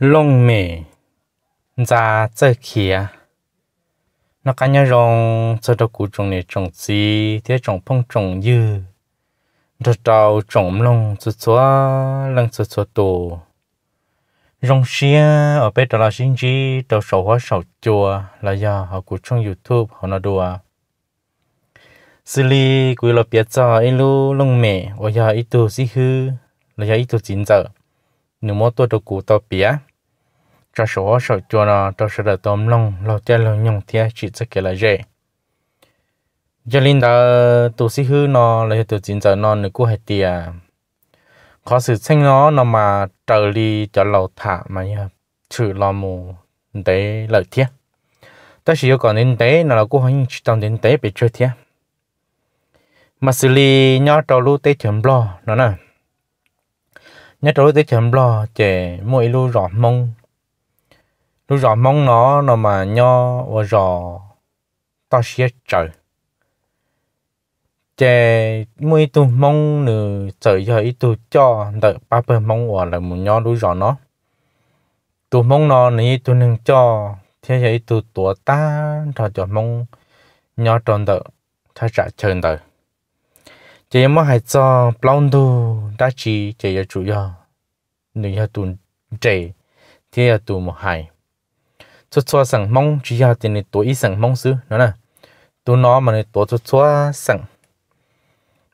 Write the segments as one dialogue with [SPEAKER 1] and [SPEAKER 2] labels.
[SPEAKER 1] lông mì ra chơi kia nó cá nhân rong cho đồ cũ trồng này trồng gì thế trồng phong trồng dư đồ trâu trồng lông chút xóa lăng chút xóa tổ rong xia ở bên đó là sinh chi đồ sầu hoa sầu chùa là do họ cũ trong youtube họ nó đùa xử lý quy luật biết cho ít lu lông mẹ ở giờ ít tuổi gì hư là giờ ít tuổi chín giờ nếu mà tôi đồ cũ tao biết cho số số cho nó cho số là tôm long lo chơi lo nhung thế chỉ sẽ kể là dễ giờ linh đã tổ sĩ hư nó là tổ chính giờ nó nữa cũng hay tiề khó sự sinh nó nó mà trở đi cho lâu thả mà như chữ lo mù để lợi thế ta chỉ còn đến tế nó là cũng hay chỉ trong đến tế bị chơi thế mà xử lý nhỏ trâu lú tế chấm lo nó nè nhớ trâu lú tế chấm lo chè mỗi lú rõ mông lúc rõ mong nó nó mà nho và rõ to xế trời chè mỗi tu mong nửa sợ giờ ít tu cho đợi ba bên mong và là một nho lúc rõ nó tu mong nó nãy tu nâng cho thế giờ ít tu tổ ta thọ cho mong nho tròn đợi thay trả chân đợi chỉ mà hay cho plong tu đã chỉ chỉ giờ chủ giờ nếu là tu trẻ thì giờ tu một hai cho cho sẵn mong chỉ ha tiền này tuổi sẵn mong xứ nữa nè tôi nó mà này tuổi cho cho sẵn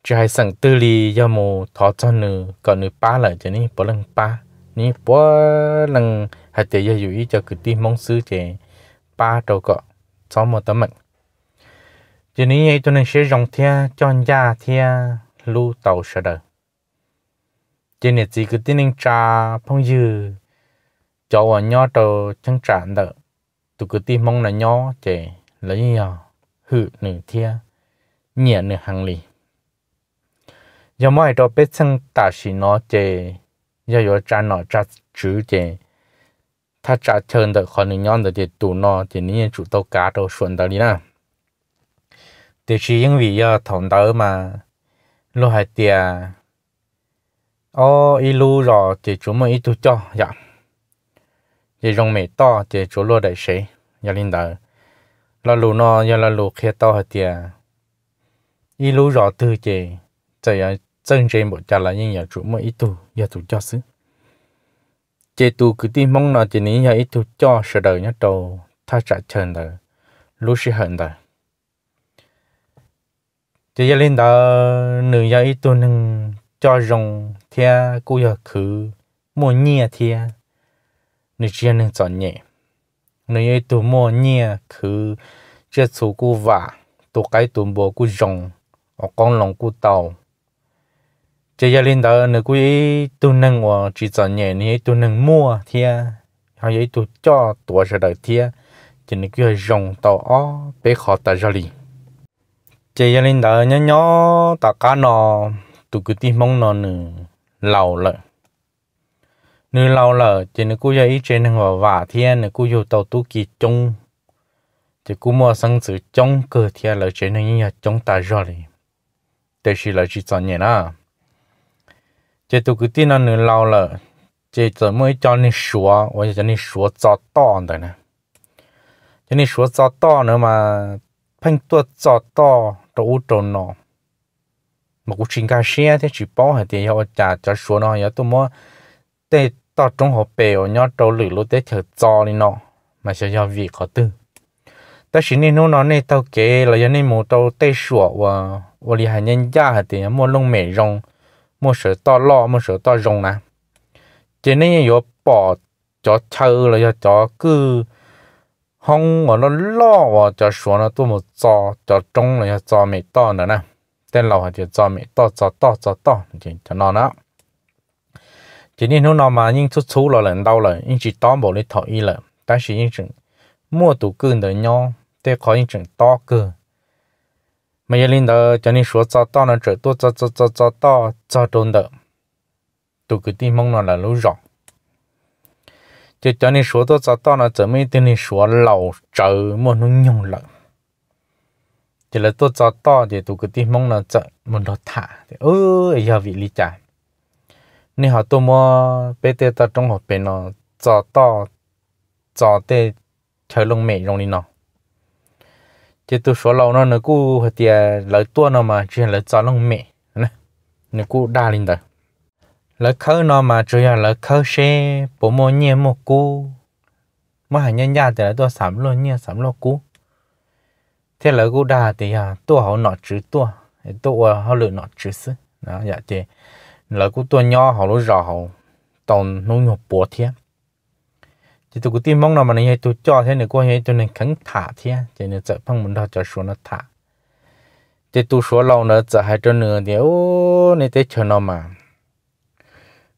[SPEAKER 1] chỉ hay sẵn tư li do mù thọ cho nữ còn nữ ba lại cho nên bỏ lần ba ní bỏ lần hay tiền giờ dụ ý cho cứ tin mong xứ trẻ ba đầu cọ cho một tấm mệnh cho nên tôi nên sẽ dùng thia cho nhà thia lưu tàu sợ đời cho nên chỉ cứ tin nên cha phong dư cho vào nhau đầu chẳng trả được tụ cứ tìm mong là nhỏ trẻ lấy nhỏ ờ, hự nửa thia nhẹ nửa hàng lì giờ mọi trò biết sang ta chỉ nó trẻ giờ giờ cha nó cha chữ trẻ ta cha chơi được còn nửa nhon được thì tụ nó thì những chủ tàu cá đâu xuân tới đi na thì chỉ những vì giờ thằng tớ mà lo hai tia ô ít lu rồi thì chúng mày ít tu cho dạ thì rồng mẹ to thì chú lo đại sĩ nhà linh đạo là lù nó nhà là lù kia to hơn tiệt ít lù rõ tư chế chạy ở chân trên bộ trả là những nhà chủ mà ít tu nhà chủ cho xứ chế tu cứ tin mong nó chỉ ní nhà ít tu cho sợ đời nhá trâu tha trả chân đời lù sĩ hận đời chế gia linh đạo nữ nhà ít tu nâng cho rồng thea cũng nhà khứ mua nhẹ thea nữ chia nâng chọn nhẹ nếu như tụ mò nhẹ cứ chết số cú vả tụ cái tụ bò cú rồng ở con lồng cú tàu chỉ gia linh đó nữa cú ấy tụ nâng và chỉ sợ nhẹ này tụ nâng mua thì họ ấy tụ cho tụ sẽ đợi thì chỉ nên cứ rồng tàu ó bé khó ta ra liền chỉ gia linh đó nhỏ nhỏ ta cá nò tụ cứ tìm mong nó nữa lâu lại nếu lâu lờ chỉ nếu cú giờ ít trên hàng vả thiên nếu cú giờ tàu tu kỳ chung chỉ cú mua sang sự chung cơ thiên là trên hàng nhà chung ta rồi đây chỉ là chỉ chọn nhẹ na chỉ tu cứ tin là nếu lâu lờ chỉ giờ mới cho nên sửa và cho nên sửa cho to rồi nè cho nên sửa cho to nữa mà phanh tua cho to trụ trụ nó mà cũng chính cả xe thì chỉ bảo hệ thì họ trả cho số nó giờ tôi mua để tao trong họ bè ở nhau trâu lử lối tế chờ cho đi nó mà sẽ do việc có tư ta chỉ nên nó này tao kể là do nên mua tao tê sủa và và li hành nhân gia hả thì mua lông mè rong mua sữa to lo mua sữa to rong nè cho nên có bỏ cho chơi là do cho cứ không mà nó lo và cho sủa nó tôi một cho cho trông là do cho mẹ to nữa nè tên lầu hả thì cho mẹ to cho to cho to thì cho nó nữa 今天侬那嘛人出错了人到了，人去当不哩讨厌了，但是人正莫都跟的鸟，得靠人正打个。没有领导叫你说咋打呢？这多咋咋咋咋打咋中的，都给地蒙了了路上。就叫你说多咋打呢？怎么跟你说老周莫能用了？thì là tôi cho to thì 你好多么别的到中学边呢，找到找的条龙美容的呢。这都说老呢，那股和的老多呢嘛，只来找龙美，那那股大领的。lỡ khâu nó mà chủ yếu lỡ khâu xe bố mô nhẹ mô cú mà hẳn nhân gia thì là tôi sắm luôn nhẹ sắm luôn cú thế lỡ cú đà thì à tôi họ nọ chữ tôi tôi họ lựa nọ chữ sư đó dạ thì là cũng tôi nhỏ họ lúc rõ họ tòn nuôi nhục bùa thế chỉ tụi cũng tin mong là mà này tụi cho thế này qua hết tụi này khánh thả thế cho nên sợ phong mình đó cho xuống nó thả thì tụi số lâu nữa giờ hai cho nữa thì ô này tới chờ nó mà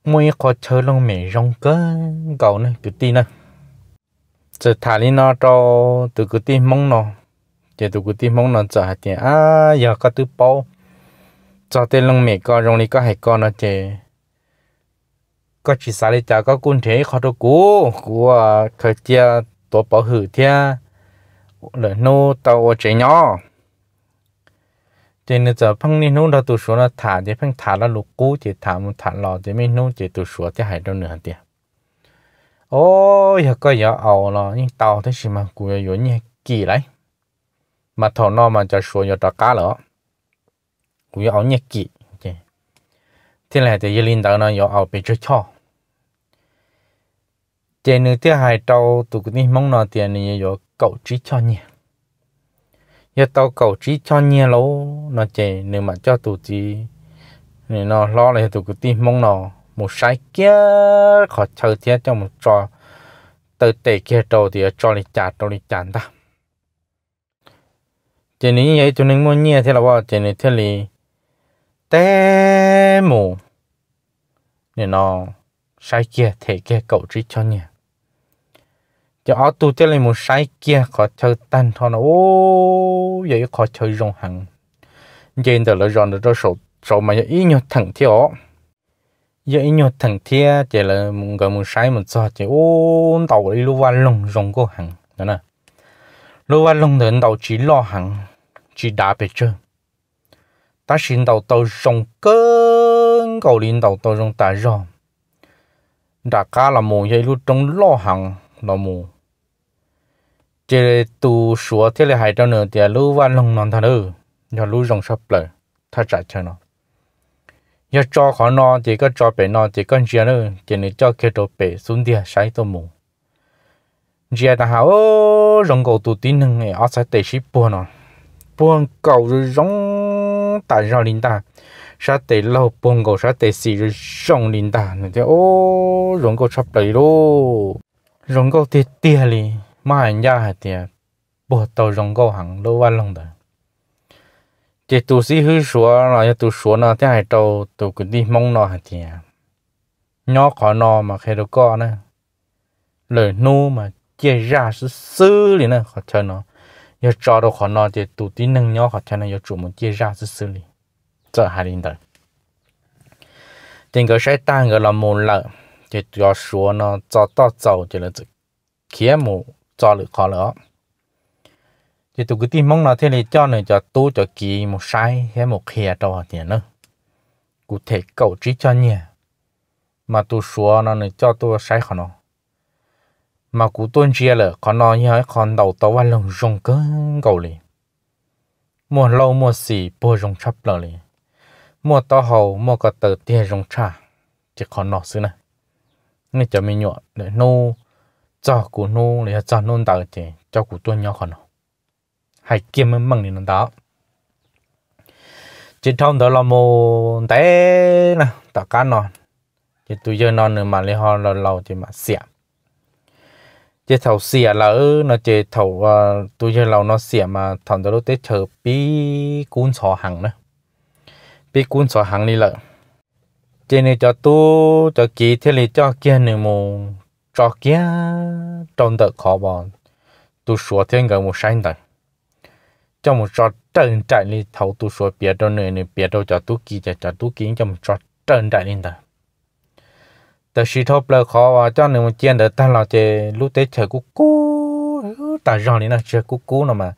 [SPEAKER 1] mỗi khó chờ lâu mẹ rong cơ cầu này cứ tin này giờ thả đi nó cho tụi cứ tin mong nó thì tụi cứ tin mong nó giờ hai thì à giờ có tụi bao cho tên lông mẹ con rong đi có hai con nó chè có chỉ xả đi cháu có cún thế khó đâu cú cú à, khởi tia tổ bảo hử tia lỡ nô tàu chế nhỏ thế nữa giờ phăng đi nô đó tụ số nó thả thì phăng thả là lục cú thì thả một thả lò thì mấy nô thì tụ số thì hai đâu nữa tia ôi giờ có giờ ảo lo tàu thế gì mà cú giờ như kỳ đấy mà thọ nó mà cho số giờ trả cá lỡ cũng có nhạc kỹ thế là thì linh đạo nó có bị chơi cho chế nữ thứ hai trâu tụi cái mong nó tiền này có cậu trí cho nhỉ giờ tao cậu trí cho nhỉ lâu nó chế nếu mà cho tụi chỉ này nó lo lại tụi cái mong nó một sai kia khó chơi thế cho một trò từ từ kia trâu thì cho lịch trả trâu lịch trả ta chế nữ vậy cho nên muốn nhỉ thế là vợ trên này thế này té mù nên nó sai kia thể kia cậu trí cho nhỉ? cho ở tu chơi lên một sai kia khó chơi tan thôi nó ô vậy khó chơi rong hàng trên đó là rong đó sổ sổ mà ít nhau thẳng theo giờ ít nhau thẳng theo chỉ là một cái một sai một sao thì ô đầu đi lưu văn lông rong cô hàng đó nè lưu văn lông thì đầu chỉ lo hàng chỉ đá bể chơi ta xin đầu tàu rong cơn cầu lên đầu tàu rong ta rong đã cả là mù dây lúc trong lo hàng là mù chế tu sửa thế là hai trăm nữa thì lúc và lòng non thà nữa nhà lúc rong sắp lại ta trả cho nó nhà cho khó nó thì có cho bé nó thì con chia nữa thì nên cho kia đồ bé xuống đi sai tôi mù giờ ta hảo rong cầu tu tin nè ở sẽ tây ship buồn nó buồn cầu rồi rong sáng tại linh ta sa tế lâu bông gò sa tế xì rồi linh ta nữa thế ô rồng gò sắp đấy lô rồng gò tiệt tiệt li mà anh ra hả tiệt bỏ tàu rồng gò hàng lâu văn lòng đấy chỉ tu sĩ hư số là tu số nó thế hai tàu tu cứ đi mong nó hả tiệt nhỏ khó nó mà khi đâu có nữa lời nu mà chia ra sư sư liền nè khó chơi nó 要找到可能的土地能量和才能要专门介绍是 xử 理，这还领导。整个晒单个了木了，就要说呢，找到找就了这，开幕找了好了。thì tụi cái tim mong là thế này cho này cho tôi cho kỳ một sai hay một khe cho tiền nữa cụ thể cậu trí cho nhỉ mà tôi xóa nó này cho tôi sai khỏi nó mà cú tôn chia là con nó như ấy con đầu tàu và lồng rồng cơ cầu lì mua lâu mua xì bô rồng chắp lờ lì mua tàu hầu mua cả tờ tiền rồng trà chỉ con nó xứ này nên cho mình nhọ để nô cho cú nô để cho nôn tàu chỉ cho cú tôn nhau con nó hay kiếm mừng mừng thì nó đó chỉ trong đó là một té nè tàu cá nó, chỉ tôi giờ nó nữa mà lấy họ lâu lâu thì mà xẹp chế thầu xỉa là nó chế thầu ờ, tôi chơi lâu nó xỉa mà thằng đó tết chờ bí cuốn sò hàng nữa bí cuốn sò hàng đi lợ chế này cho tu cho kỹ thế này cho kia nữa mù cho kia trong đợt khó bọn tôi số thiên gần một sáng đời cho một trò trần trại đi thầu tôi số biết đâu nữa nữa biết cho tôi kỹ cho tôi kỹ cho một trò trần trại đi đời tờ sĩ thô bờ khó và cho nên một chiên đỡ ta lo chè lúc tế chờ cú cú ta rong này nó chờ cú cú nó mà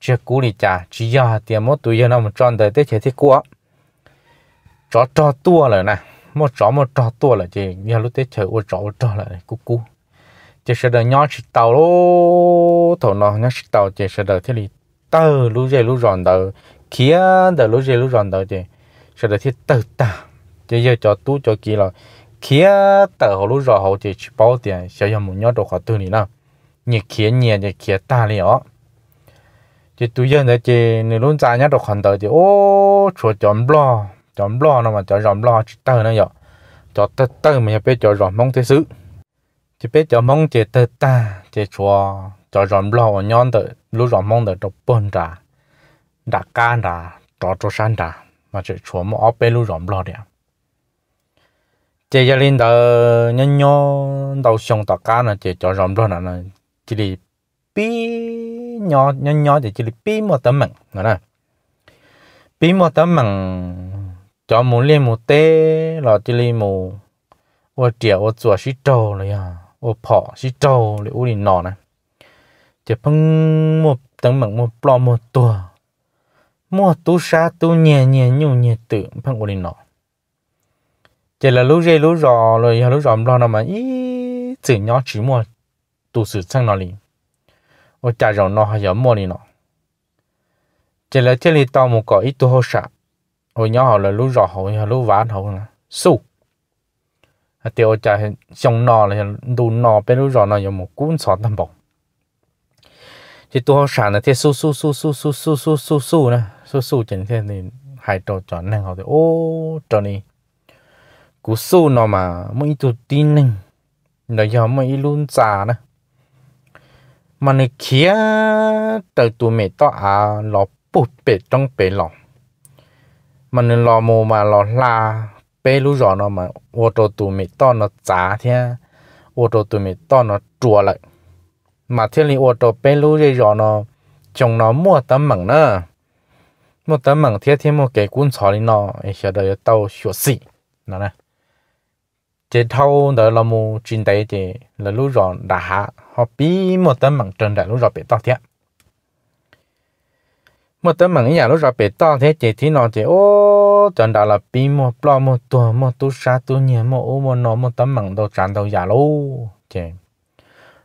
[SPEAKER 1] chờ cú thì chả chỉ do tiền mốt tuổi giờ nó một tròn đỡ tế chờ thiết cua chó chó tua rồi nè một chó một chó tua rồi chè nhà lúc tế chờ ô chó ô chó lại cú cú chè sẽ đỡ nhó chỉ tàu lô thổ nó nhó chỉ tàu chè sẽ đỡ thế thì tờ lúc dây lúc ròn đỡ kia đỡ lúc dây lúc ròn đỡ chè sẽ đỡ thiết tờ ta chè giờ chó tu chó kia rồi kia tờ hồ lúc rồi hồ thì chỉ bao tiền sẽ dùng một nhát đồ khóa tư này nè nhẹ kia nhẹ nhẹ kia ta này ó thì tôi giờ này thì nếu luôn ra nhát đồ khoản tờ thì ô chúa chọn lo chọn lo nó mà chọn rộng lo chỉ tờ nó vậy chọn tờ tờ mà biết chọn rộng mong thế sự chỉ biết chọn mong chỉ tờ ta chỉ chúa chọn rộng lo và nhon tờ lúc rộng mong tờ đọc bơn ra đã can ra trò trò san ra mà chỉ chúa mà ốp bên lúc rộng lo đấy chị gia linh đó nhăn nhó đầu xong tất cả là chị cho rộng ra là chỉ là bí nhỏ nhăn nhó thì chỉ là bí một tấm mừng nữa nè bí một tấm mừng cho muốn lên một tê là chỉ là một ô trẻ ô chùa xí trâu rồi à ô phỏ xí trâu rồi ô đi nọ nè chỉ phân một tấm mừng một plom một tua một tu sa tu nhẹ nhẹ nhu nhẹ tự phân ô đi nọ chỉ là lúc rơi lúc rò rồi lúc rò lo nó mà ý chỉ nhỏ chỉ mua tụ sự sang nó đi, ở cha rồng nó hay mua liền nó chỉ là chỉ là tao một cái ít tụ hồ sạ hồi nhỏ họ là lúc rò họ là lúc ván họ là su thì ở cha xong nó là đủ nó bên lúc rò nó có một cuốn sọt thằng bông chỉ tụ hồ sạ là thế su su su su su su su su su nè su su chính thế thì hai trò chọn năng họ thì ô trò này cú số nó mà mấy tụ tin nè nó giờ mấy luôn già nè mà này kia từ tụ mẹ to à lọ bụt bể trong bể lọ mà này lọ mù mà lọ la bể lú rõ nó mà ô tô tụ mẹ to nó già thế ô tô tụ mẹ to nó chùa lại mà thiên này ô tô bể lú rõ nó chồng nó mua tấm mỏng nữa mua tấm mỏng thiết thêm mua cái cuốn xóa này nó sẽ được tàu sửa xỉ nè chế thâu đó là mu chuyên đấy thì là lúc rồi đã hạ họ bí một tấm bằng trần đại lúc rồi bị to thế một tấm bằng nhà lúc rồi bị to thế thì thì nó thì ô trần đại là bí một lo một tua một tu sa tu nhẹ một ô một nó một tấm bằng đầu tràn đầu giả lô chế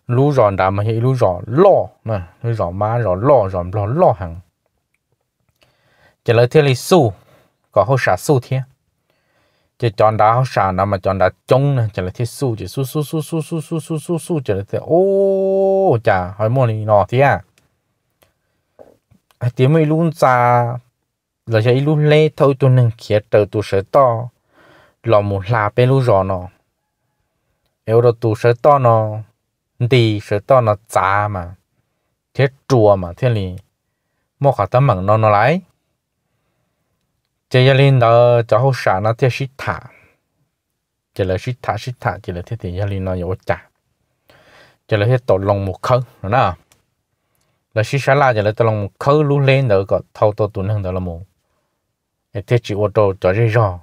[SPEAKER 1] lúc rồi đã mà hiện lúc rồi lo mà lúc rồi má rồi lo rồi lo lo hằng chỉ là thế lịch sử có hậu sản sử thế chỉ chọn đá hao sàn nào mà chọn đá trống nè chỉ là thiết su chỉ su su su su su su su su su chỉ là thế ô chả hỏi mua này nọ thế à à tiếng mới luôn ra là chỉ luôn lê thôi tôi nâng kia tờ tôi sợ to lò một là bên luôn rõ nọ yêu đó tôi sợ to nọ đi sợ to nọ, già mà thế chùa mà thế này mua cả tấm mảng nó nó lại chỉ là linh nó cho hậu sản nó theo xích thả chỉ là xích thả xích chỉ là thế thì gia linh yếu chả chỉ là thế tổ lòng một khâu nữa nè là xích sáng là chỉ là tổ lòng một khâu lú lên đó có thâu tổ tuần hơn đó là một thế chỉ ô tô cho dễ dò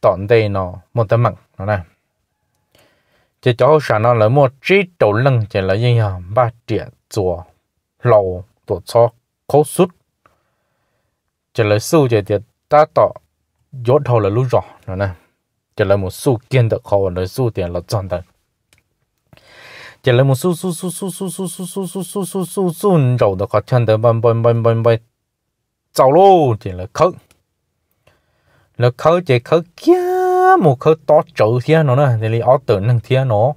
[SPEAKER 1] tọn đây nó một tấm mặn nó nè chỉ cho hậu sản nó là một chỉ tổ chỉ là như nhau ba triệu chùa lầu tổ cho khấu sút chỉ là sưu chỉ thì ta tỏ dốt thầu là lũ rõ rồi nè chỉ là một su kiên được khó là sưu tiền là chọn được chỉ là một sưu sưu sưu sưu sưu sưu sưu sưu sưu sưu sưu sưu su rồi được khó chân được bần bần bần bần bần cháu lô chỉ là khớ là khớ chỉ khớ kia một khớ to chữ thế nó nè thì là ở tự nâng nó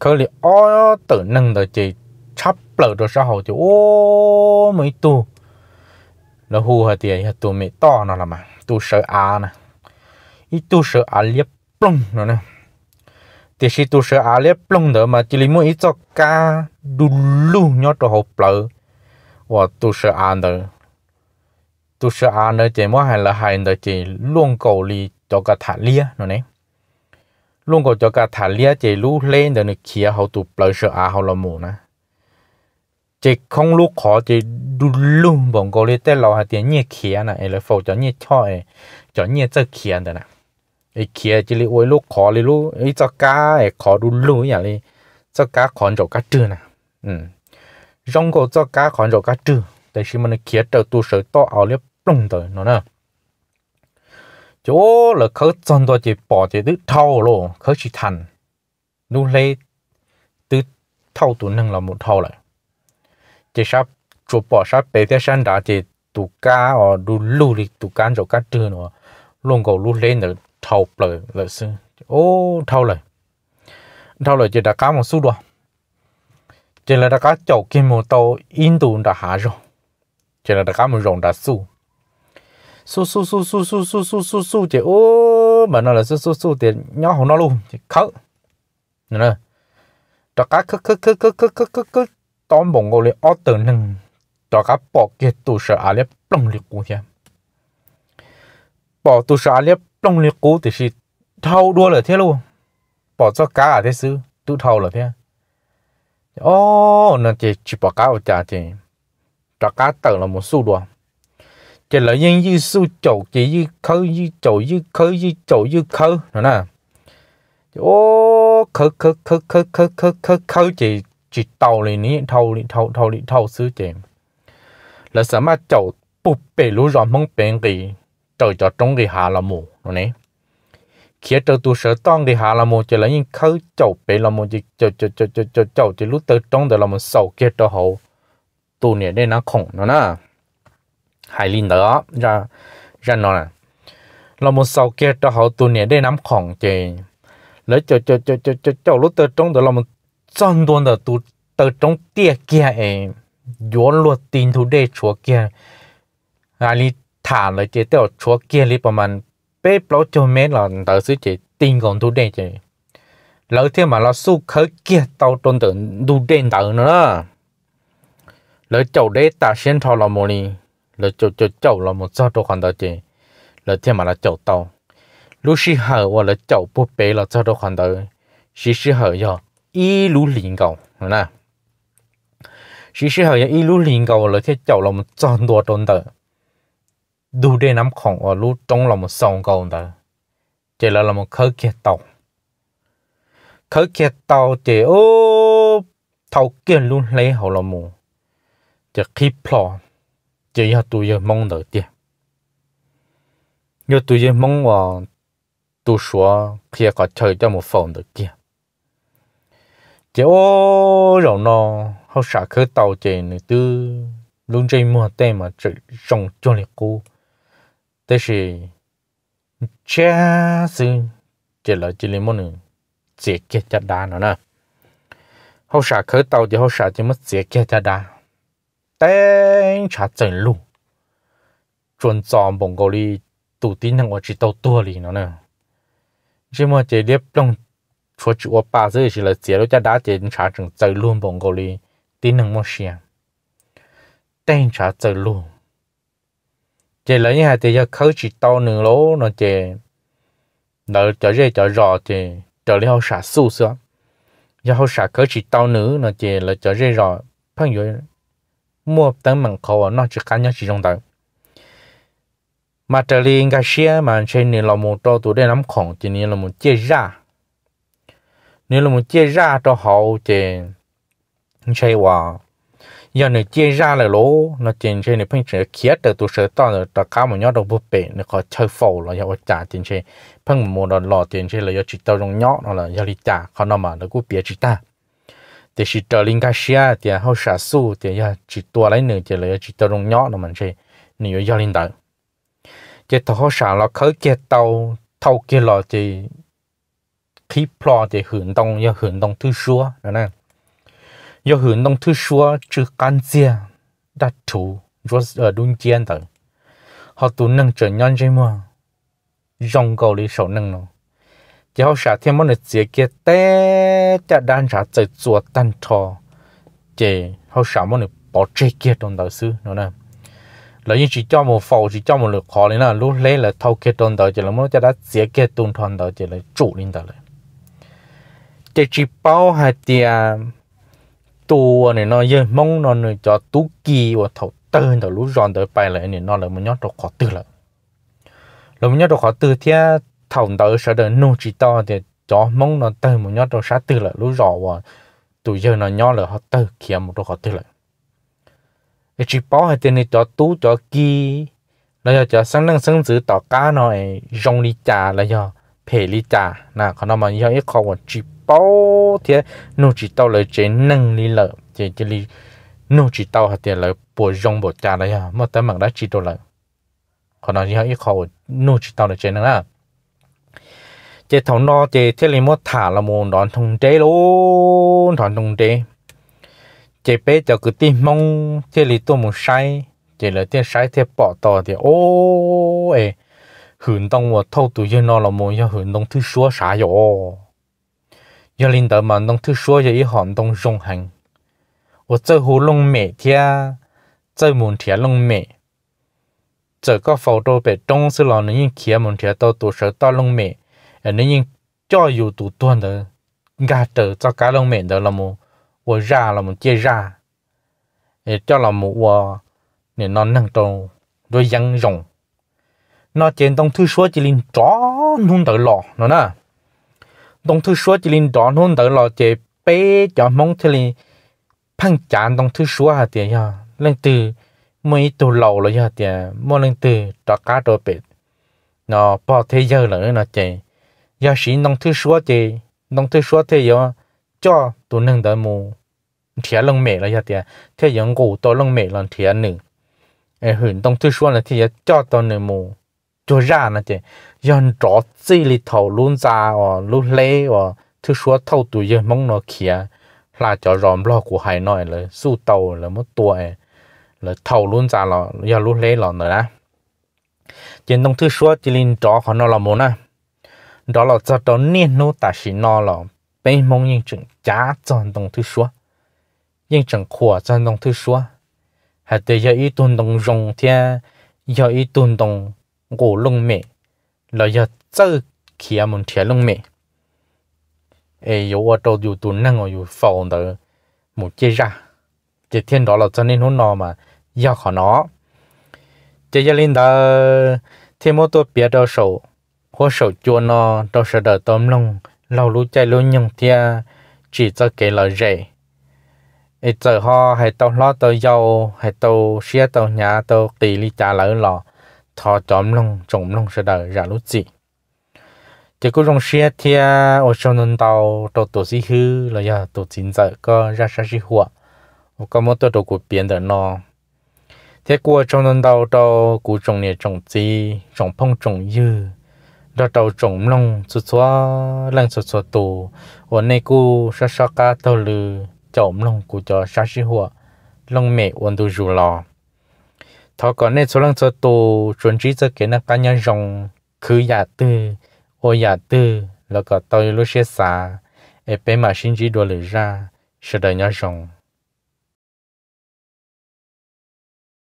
[SPEAKER 1] khớ là ở tự nâng chỉ chấp lỡ được sao thì ô mấy tu nó hù hả tiền tụi mẹ to nó là mà tụi sợ à nè ít tụi sợ à liếp plong nó nè thì khi tụi sợ à liếp plong đó mà chỉ lấy mỗi ít cho cá đu lu nhớ cho hộp lợ và tụi sợ à đó tụi sợ à nữa chỉ mỗi hai là hay nữa chỉ luôn cầu li cho cả thả lia nó nè luôn cầu cho cả thả lia chỉ lú lên đó nó kia hậu tụi lợ sợ à hậu là mù nè chỉ không lúc khó chỉ đu lung bọn cô lấy tên là tiền nhiệt kia nè ấy là phổ cho nhiệt cho ấy cho nhiệt cho kia nè ấy chỉ lấy ôi lúc khó lấy lúc ấy cho cá ấy khó đu lung vậy lấy cá khó cho cá trưa nè ừ rong cô cho cá khó cho cá trưa tại vì mình kia trở tu sửa to áo lấy lung tới nó nè chỗ là khởi chân đó chỉ bỏ chỉ đứt thâu luôn khởi chỉ thành lúc lấy từ thâu tụ năng là một thâu lại chỉ sắp chụp bỏ sắp bé thế sân đã chỉ tụ cá ở đu lưu đi tụ cá chỗ cá trưa nữa luôn cầu luôn lên được thầu lời lời sư ô thầu lời thầu lời chỉ đã cá một số đó chỉ là đã cá chậu kim một tàu in tụ đã hạ rồi chỉ là đã cá một rồng đã su su su su su su su su su su chỉ ô mà nó là su su su thì nhỏ hồ nó luôn chỉ khóc nữa đó cá khóc khóc khóc khóc khóc khóc khóc tóm tao mong ngồi ở từ nâng cho cả bỏ cái tu sửa à liệp lòng liệt cũ nha bỏ tu sửa à liệp lòng liệt cũ thì chỉ thâu đua là thế luôn bỏ cho cá à thế sư tu thâu là thế ô nó chỉ chỉ bỏ cá ở chả chỉ cho cá tự là một số đua chỉ là những như su chậu chỉ như khơi như chậu như khơi như chậu như khơi nữa nè ô khơi khơi khơi khơi khơi khơi khơi chỉ จิตเต่าเลยนี้เท่าลิเท่าเท่าลิเท่าซื้อเจมแล้วสามารถเจ้าปุบเปรู้รอมมงเป็นกีเจ้าจะจงกีหาละมูตรงนี้เขียเจ้าตัวเสือต้องกีหาละมูจะแล้วยิ่งเขาเจ้าเปละมูจะเจ้าเจ้าเจ้าเจ้าเจ้าเจ้าจะรู้เตอจงเดี๋ยวละมูเสาเกียตัวเขาตัวเนี่ยได้นะคงนะนะหายลินเด้อจะจะนอนละมูเสาเกียตัวเขาตัวเนี่ยได้น้ำของเจแล้วเจ้าเจ้าเจ้าเจ้าเจ้ารู้เตอจงเดี๋ยวละมู trăm đồn là tụ từ trong tiệt kia ấy gió luật tin thu đề chúa kia à li thả lại chế tiêu chúa kia li bà mình bế là tờ sư chế tin còn thu đề chế lỡ thế mà là su khởi kia tao trôn tự thu đề tờ nữa lỡ chậu đế ta xuyên thọ là một đi lỡ chậu chậu chậu là một do đồ khoản tờ chế lỡ mà là chậu tao lúc xí hở và lỡ chậu bố là do đồ khoản tờ xí rồi 一路零九，是吧？其实好像一路零九了，去叫了我们赚多赚的，都得那么看我路中了我们上高的，这了我们可见到，可见到的哦，头见路来好了么？这 keep 了，这要都要梦到的，要都要梦啊，都说可以搞成这么放的的。chế ô rồi nó họ xả khởi tàu chế nữa tư luôn chơi mua tên mà chỉ trồng cho liệt cô thế thì cha sư chế là chỉ lấy một nữa chế kia chả đá nữa nè họ xả khởi tàu chế họ xả chỉ mất chế kia chả đá tên chả chân luôn chuẩn chọn bông gò li tụ tin thằng ở chỉ tàu tua li nữa nè chỉ mà chế điệp lòng chúa chú ở ba giờ chỉ là chế lúc cha đã chế trả chừng tới luôn bông gò li tin nâng mua xiên à. tên trả tới luôn chế lấy nhà thì giờ khâu chỉ to nửa lỗ nó chế nó cho dễ cho rõ chế cho lấy họ xả su sữa giờ họ xả khâu chỉ to nửa nó chế là cho dễ rõ phân rồi mua tấm mảng khâu nó chỉ cá nhau chỉ trong đời mà trở lên cái xe mà trên này là một trò tụ đây lắm khổng chỉ nên là một chia ra nếu là một chia ra cho họ thì chơi hòa giờ này chia ra là lỗ nó tiền chơi này phải chơi kia từ tụ sở to rồi ta cá một nhóc đầu bút bể nó có chơi phô là giờ trả tiền chơi phân một môn đòn lò tiền chơi là giờ chỉ tao trong nhóc nó là giờ đi trả còn nó mà nó cũng biết chỉ ta thì chỉ trở lên cái xe thì họ sản xuất, thì giờ chỉ tua lấy nữa thì là chỉ tao trong nhóc nó mình chơi nếu giờ lên tới chỉ thọ họ sản là khởi kia tàu thâu kia lò thì khi plo thì hướng đông do hướng đông thứ xua đó nè do hướng đông thứ xua chữ can chia đặt thủ rồi ở đun chiên tới họ tụ nâng trở nhân gì mà, dòng cầu lý sổ nâng nó chỉ họ sẽ thêm một nửa chia kia té chả đan sẽ chạy chùa tan trò chỉ họ sẽ một nửa bỏ chơi kia trong đầu sư đó nè là như chỉ cho một phẩu chỉ cho một lượt khó lên là lúc lấy là thâu kia trong đầu chỉ là muốn cho đã chia kia tuôn thon đầu chỉ là chủ lên đầu lại để chỉ bảo hai tiền tua này nó giờ mong nó nữa cho tú kỳ và thầu tên thầu lú giòn tới bài lại này nó là một nhát đồ khó tư lại, là một nhát đồ khó tư thì thầu tới sẽ được nô chỉ to thì cho mong nó tới một nhát đồ sát tư lại lú giòn và tụi giờ nó nhát là họ tới kiếm một đồ khó tư lại, để chỉ bảo hai tiền này cho tú cho kỳ là giờ cho sáng năng sáng giữ tỏ cá nó rong đi trà là giờ phê đi trà nè còn nó mà giờ ít khó chỉ bao thì nó chỉ tao lấy chế năng lý lợ chế chế li nó chỉ tao hạt tiền lấy bổ rong bổ trà đấy à mà tao mặc đã chỉ đồ lợ còn nói gì hả ít khẩu nó chỉ tao lấy chế năng à chế thầu nó chế thế lý mất thả là một đòn thùng chế luôn đòn thùng chế chế bé cho cứ tin mong thế li tôi một sai chế lấy tiền sai thế bỏ tỏ thì ô ấy hưởng đông và thâu tụi nó là một hưởng đông thứ số sai rồi 要领导们能去说一行动中行。我这胡弄每天，这门天弄每，这个辅导被中是老人用开门天到多少到弄每，呃，人用教育多多的，俺这这该弄每的了么？我热了么？接热，呃，叫了么我，你那能懂，多应用。nó trên tông thư số chỉ linh chó nung đỡ lọ nó nè đồng thư số chỉ linh đón hôn tới lò chế bé cho mong thế linh phăng chán đồng thư số hả tiền nhá lên từ mấy tù lầu rồi hả tiền mua lên từ cho cá đồ bệt nó bảo thế giờ nữa nó chế giờ sĩ đồng thư số chế đồng thư số thế giờ cho tụ nâng tới mù thiệt lông mẹ rồi hả tiền thế giờ ngủ tôi lông mẹ lần thiệt nữa ai hưởng đồng thư số là thế giờ cho tôi nửa mù cho ra nó chế chỉ li thầu 人找这里头轮渣哦，轮累哦，就说头都也蒙了起啊，那叫让不过海内了，速度了么多哎，了头轮渣了，要轮累了呢啦。trên đồng ờ, ờ, thứ số chỉ linh đó họ nó là muốn à đó là cho đó niên nô ta xin nó là bên mong yên chừng giá chọn đồng thứ số yên chừng khỏa chọn đồng thứ số hay để giờ ít tuần đồng rồng thì giờ ít tuần đồng gỗ lông mẹ là giờ chơi kia muốn thiệt luôn mẹ ấy yếu ở đâu dù tụ năng ở dù phòng đó một chế ra chế thiên đó là cho nên nó nó mà do khó nó chế gia linh đó thêm một tổ bia đó sầu hoa sầu chua nó đó sẽ đỡ tôm lông lâu lũ chạy luôn nhung thia chỉ cho cái lời rẻ ấy giờ họ hay tàu lót tàu giàu hay tàu xe tàu nhà tàu tỷ lý trả lỡ lọ thọ chóm lông trồng lông sẽ đời ra lúc gì thì cũng rong xe thì ở trong nông tàu tổ tổ sĩ hư là giờ tổ chính giờ có ra sa sĩ hùa có một tổ tổ của biển đời nó thế qua trong nông tàu tàu của trồng này trồng gì trồng phong trồng dư đó tàu trồng lông số số lần số số tổ ở này cô sa sa cá tàu lư trồng lông của cho sa sĩ hùa lông mẹ ổn tu rù lò thọ còn nên số lần cho tù chuẩn trí cho cái nó cá nhân rồng cứ giả tư ô giả tư là có tôi lúc xe xa ép mà xin chỉ đồ lửa ra sẽ đợi nhau rồng